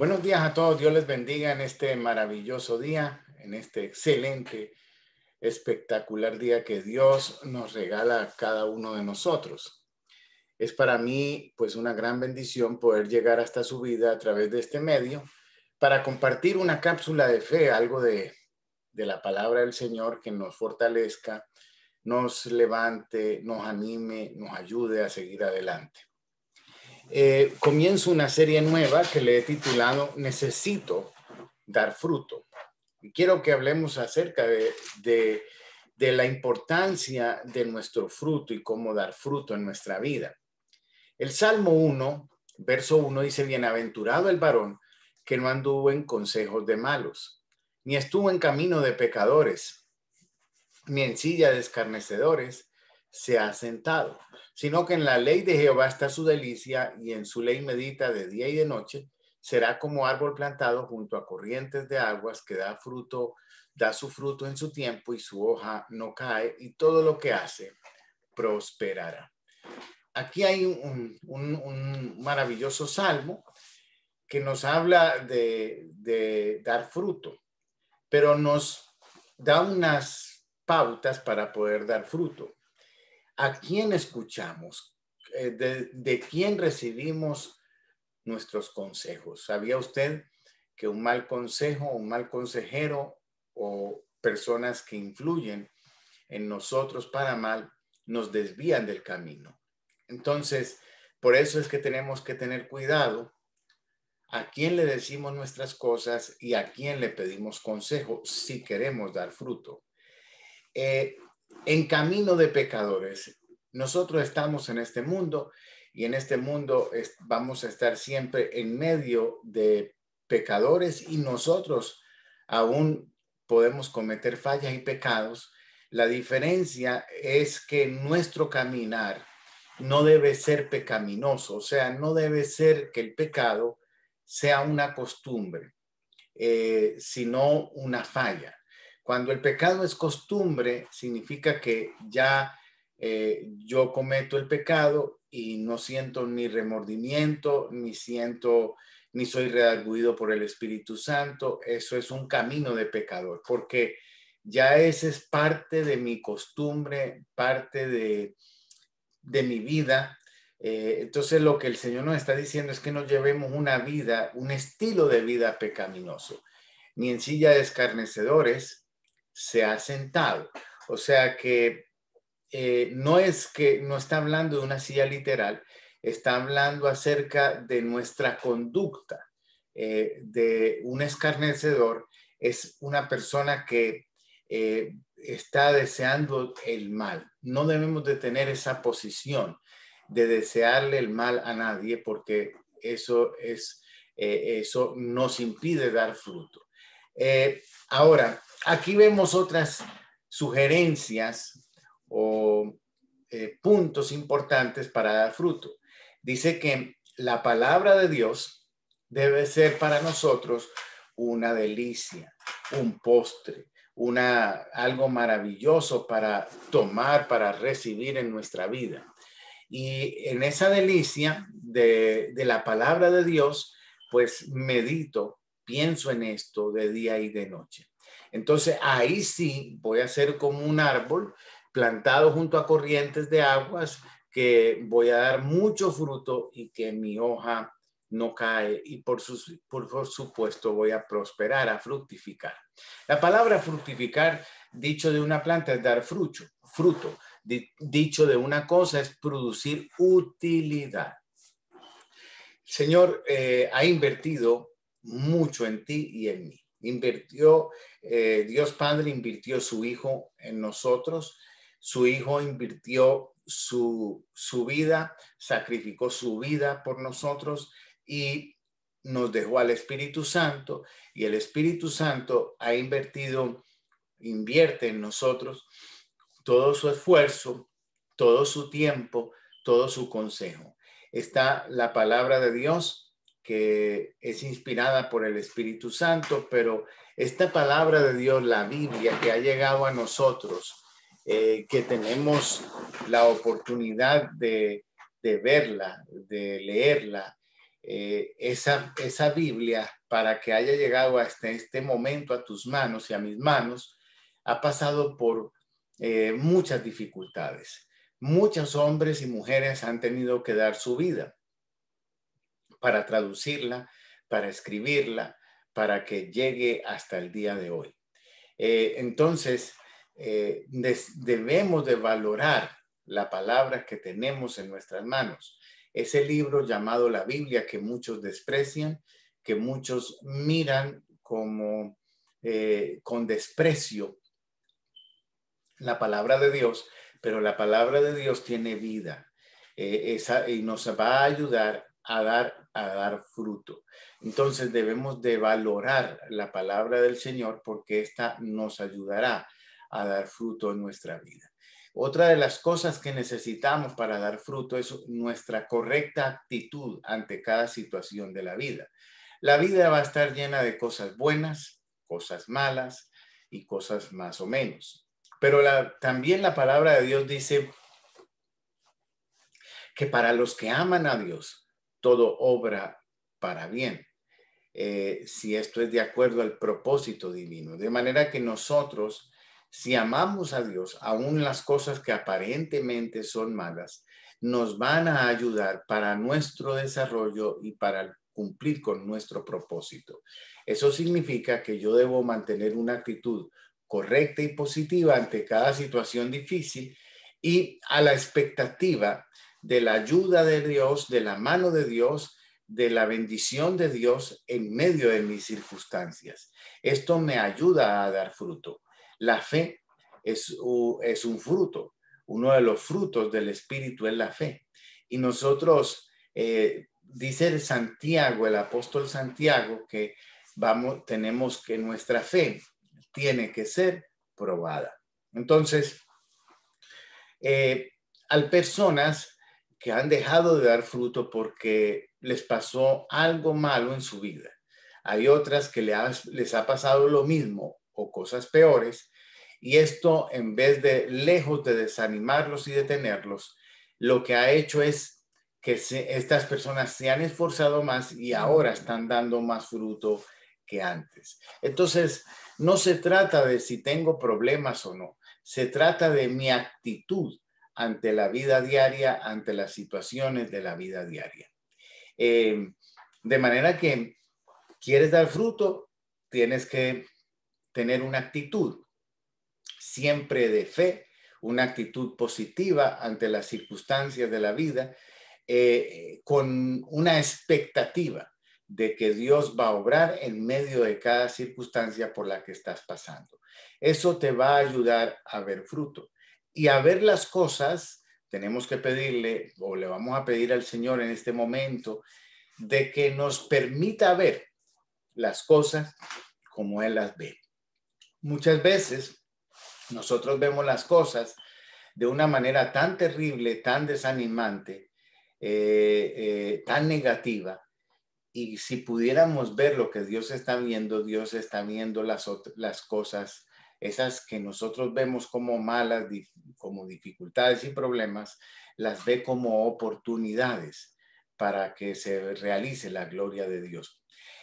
Buenos días a todos, Dios les bendiga en este maravilloso día, en este excelente, espectacular día que Dios nos regala a cada uno de nosotros. Es para mí pues una gran bendición poder llegar hasta su vida a través de este medio para compartir una cápsula de fe, algo de, de la palabra del Señor que nos fortalezca, nos levante, nos anime, nos ayude a seguir adelante. Eh, comienzo una serie nueva que le he titulado Necesito dar fruto. Y quiero que hablemos acerca de, de la importancia de nuestro fruto y cómo dar fruto en nuestra vida. El Salmo 1, verso 1 dice, bienaventurado el varón que no anduvo en consejos de malos, ni estuvo en camino de pecadores, ni en silla de escarnecedores, se ha sentado, sino que en la ley de Jehová está su delicia y en su ley medita de día y de noche, será como árbol plantado junto a corrientes de aguas que da fruto, da su fruto en su tiempo y su hoja no cae y todo lo que hace prosperará. Aquí hay un, maravilloso salmo que nos habla de dar fruto, pero nos da unas pautas para poder dar fruto a quién escuchamos, eh, de, quién recibimos nuestros consejos. ¿Sabía usted que un mal consejo, un mal consejero o personas que influyen en nosotros para mal nos desvían del camino? Entonces, por eso es que tenemos que tener cuidado a quién le decimos nuestras cosas y a quién le pedimos consejo si queremos dar fruto. Eh, en camino de pecadores. Nosotros estamos en este mundo y en este mundo vamos a estar siempre en medio de pecadores y nosotros aún podemos cometer fallas y pecados. La diferencia es que nuestro caminar no debe ser pecaminoso, o sea, no debe ser que el pecado sea una costumbre, eh, sino una falla. Cuando el pecado es costumbre, significa que ya eh, yo cometo el pecado y no siento ni remordimiento, ni siento, ni soy redarguido por el Espíritu Santo. Eso es un camino de pecador, porque ya ese es parte de mi costumbre, parte de, mi vida. Eh, entonces lo que el Señor nos está diciendo es que nos llevemos una vida, un estilo de vida pecaminoso, ni en silla de escarnecedores, se ha sentado. O sea que eh, no es que no está hablando de una silla literal, está hablando acerca de nuestra conducta. Eh, de un escarnecedor es una persona que eh, está deseando el mal. No debemos de tener esa posición de desearle el mal a nadie porque eso es eso nos impide dar fruto. ahora, Aquí vemos otras sugerencias o eh, puntos importantes para dar fruto. Dice que la palabra de Dios debe ser para nosotros una delicia, un postre, una, algo maravilloso para tomar, para recibir en nuestra vida. Y en esa delicia de la palabra de Dios, pues medito, pienso en esto de día y de noche. Entonces ahí sí voy a ser como un árbol plantado junto a corrientes de aguas que voy a dar mucho fruto y que mi hoja no cae y por, supuesto voy a prosperar, a fructificar. La palabra fructificar, dicho de una planta, es dar fruto. fruto. Dicho de una cosa es producir utilidad. Señor eh, ha invertido mucho en ti y en mí. Invirtió, eh, Dios Padre invirtió su Hijo en nosotros, su Hijo invirtió su, su vida, sacrificó su vida por nosotros y nos dejó al Espíritu Santo y el Espíritu Santo ha invertido, invierte en nosotros todo su esfuerzo, todo su tiempo, todo su consejo. Está la palabra de Dios que es inspirada por el Espíritu Santo, pero esta palabra de Dios, la Biblia, que ha llegado a nosotros, eh, que tenemos la oportunidad de, verla, de leerla, eh, esa, Biblia, para que haya llegado hasta este momento a tus manos y a mis manos, ha pasado por eh, muchas dificultades. Muchos hombres y mujeres han tenido que dar su vida para traducirla, para escribirla, para que llegue hasta el día de hoy. Eh, entonces, eh, debemos de valorar la palabra que tenemos en nuestras manos. Ese libro llamado la Biblia que muchos desprecian, que muchos miran como eh, con desprecio la palabra de Dios, pero la palabra de Dios tiene vida y nos va a ayudar a dar, a dar fruto. Entonces debemos de valorar la palabra del Señor porque esta nos ayudará a dar fruto en nuestra vida. Otra de las cosas que necesitamos para dar fruto es nuestra correcta actitud ante cada situación de la vida. La vida va a estar llena de cosas buenas, cosas malas y cosas más o menos. Pero la, también la palabra de Dios dice que para los que aman a Dios, todo obra para bien, eh, si esto es de acuerdo al propósito divino. De manera que nosotros, si amamos a Dios, aún las cosas que aparentemente son malas, nos van a ayudar para nuestro desarrollo y para cumplir con nuestro propósito. Eso significa que yo debo mantener una actitud correcta y positiva ante cada situación difícil y a la expectativa de la ayuda de Dios, de la mano de Dios, de la bendición de Dios en medio de mis circunstancias. Esto me ayuda a dar fruto. La fe es, un fruto. Uno de los frutos del Espíritu es la fe. Y nosotros, eh, dice Santiago, el apóstol Santiago, que vamos, tenemos que nuestra fe tiene que ser probada. Entonces, eh, al hay personas que han dejado de dar fruto porque les pasó algo malo en su vida. Hay otras que les ha pasado lo mismo o cosas peores. Y esto, en vez de lejos de desanimarlos y detenerlos, lo que ha hecho es que estas personas se han esforzado más y ahora mm. están dando más fruto que antes. Entonces, no se trata de si tengo problemas o no, se trata de mi actitud ante la vida diaria, ante las situaciones de la vida diaria. Em, de manera que quieres dar fruto, tienes que tener una actitud siempre de fe, una actitud positiva ante las circunstancias de la vida, eh, con una expectativa de que Dios va a obrar en medio de cada circunstancia por la que estás pasando. Eso te va a ayudar a ver fruto y a ver las cosas, tenemos que pedirle o le vamos a pedir al Señor en este momento de que nos permita ver las cosas como Él las ve. Muchas veces nosotros vemos las cosas de una manera tan terrible, tan desanimante, eh, eh, tan negativa. Y si pudiéramos ver lo que Dios está viendo, Dios está viendo las, las cosas esas que nosotros vemos como malas, como dificultades y problemas, las ve como oportunidades para que se realice la gloria de Dios.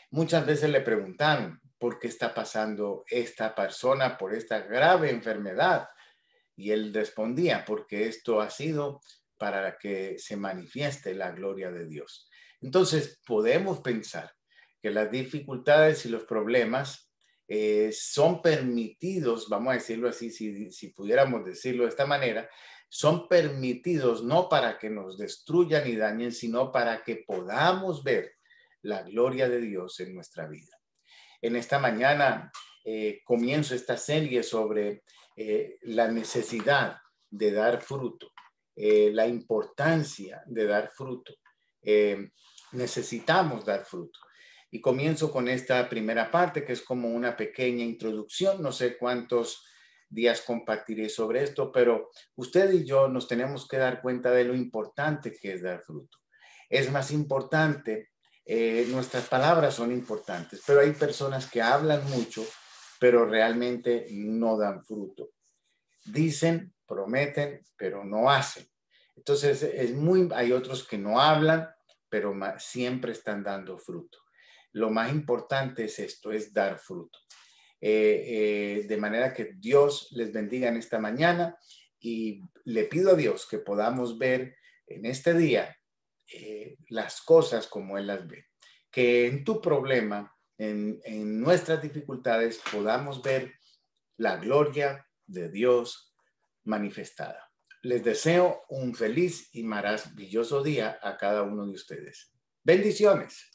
Muchas veces le preguntaron, ¿por qué está pasando esta persona por esta grave enfermedad? Y él respondía, porque esto ha sido para que se manifieste la gloria de Dios. Entonces, podemos pensar que las dificultades y los problemas eh, son permitidos, vamos a decirlo así, si, pudiéramos decirlo de esta manera, son permitidos no para que nos destruyan y dañen, sino para que podamos ver la gloria de Dios en nuestra vida. En esta mañana eh, comienzo esta serie sobre eh, la necesidad de dar fruto, la importancia de dar fruto. necesitamos dar fruto. Y comienzo con esta primera parte, que es como una pequeña introducción. No sé cuántos días compartiré sobre esto, pero usted y yo nos tenemos que dar cuenta de lo importante que es dar fruto. Es más importante, eh, nuestras palabras son importantes, pero hay personas que hablan mucho, pero realmente no dan fruto. Dicen, prometen, pero no hacen. Entonces, es muy, hay otros que no hablan, pero siempre están dando fruto. Lo más importante es esto, es dar fruto. Eh, eh, de manera que Dios les bendiga en esta mañana y le pido a Dios que podamos ver en este día eh, las cosas como Él las ve. Que en tu problema, en, en nuestras dificultades, podamos ver la gloria de Dios manifestada. Les deseo un feliz y maravilloso día a cada uno de ustedes. Bendiciones.